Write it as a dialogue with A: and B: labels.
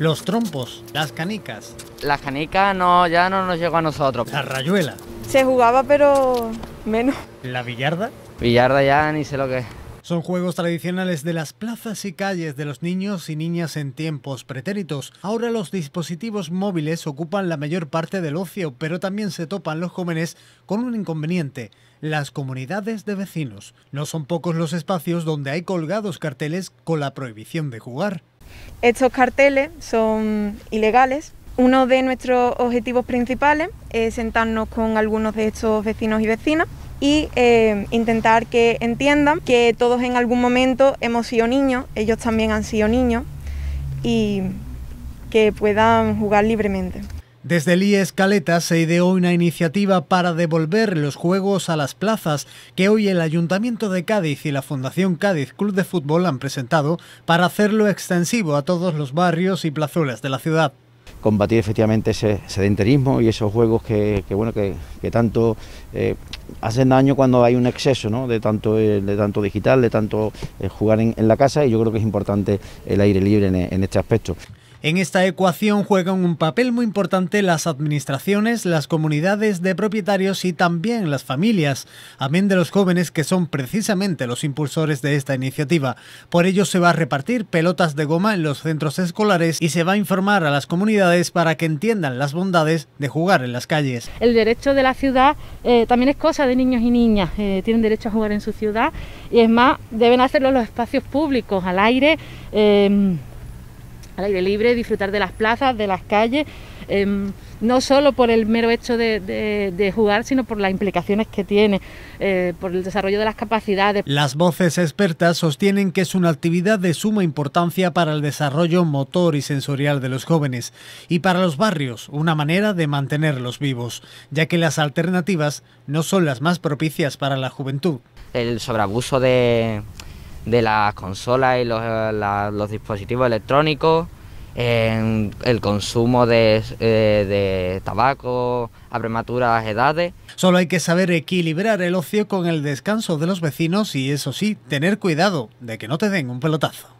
A: Los trompos, las canicas. Las canicas no, ya no nos llegó a nosotros. La rayuela.
B: Se jugaba pero menos.
A: La billarda.
C: Billarda ya ni sé lo que
A: Son juegos tradicionales de las plazas y calles de los niños y niñas en tiempos pretéritos. Ahora los dispositivos móviles ocupan la mayor parte del ocio, pero también se topan los jóvenes con un inconveniente, las comunidades de vecinos. No son pocos los espacios donde hay colgados carteles con la prohibición de jugar.
B: Estos carteles son ilegales. Uno de nuestros objetivos principales es sentarnos con algunos de estos vecinos y vecinas y eh, intentar que entiendan que todos en algún momento hemos sido niños, ellos también han sido niños y que puedan jugar libremente.
A: Desde el IES Caleta se ideó una iniciativa para devolver los juegos a las plazas que hoy el Ayuntamiento de Cádiz y la Fundación Cádiz Club de Fútbol han presentado para hacerlo extensivo a todos los barrios y plazuelas de la ciudad.
D: Combatir efectivamente ese sedentarismo y esos juegos que, bueno, que, tanto eh, hacen daño cuando hay un exceso ¿no? de, tanto, eh, de tanto digital, de tanto eh, jugar en, la casa y yo creo que es importante el aire libre en este aspecto.
A: En esta ecuación juegan un papel muy importante las administraciones, las comunidades de propietarios y también las familias, amén de los jóvenes que son precisamente los impulsores de esta iniciativa. Por ello se va a repartir pelotas de goma en los centros escolares y se va a informar a las comunidades para que entiendan las bondades de jugar en las calles.
C: El derecho de la ciudad eh, también es cosa de niños y niñas, eh, tienen derecho a jugar en su ciudad y es más, deben hacerlo en los espacios públicos, al aire. Eh, al aire libre, disfrutar de las plazas, de las calles, em, no solo por el mero hecho de, jugar, sino por las implicaciones que tiene, eh, por el desarrollo de las capacidades. Las
A: voces expertas sostienen que es una actividad de suma importancia para el desarrollo motor y sensorial de los jóvenes y para los barrios, una manera de mantenerlos vivos, ya que las alternativas no son las más propicias para la juventud. El sobreabuso de,
C: de las consolas y eh, los, dispositivos electrónicos, en el consumo de, eh, de tabaco a prematuras
A: edades. Solo hay que saber equilibrar el ocio con el descanso de los vecinos y eso sí, tener cuidado de que no te den un pelotazo.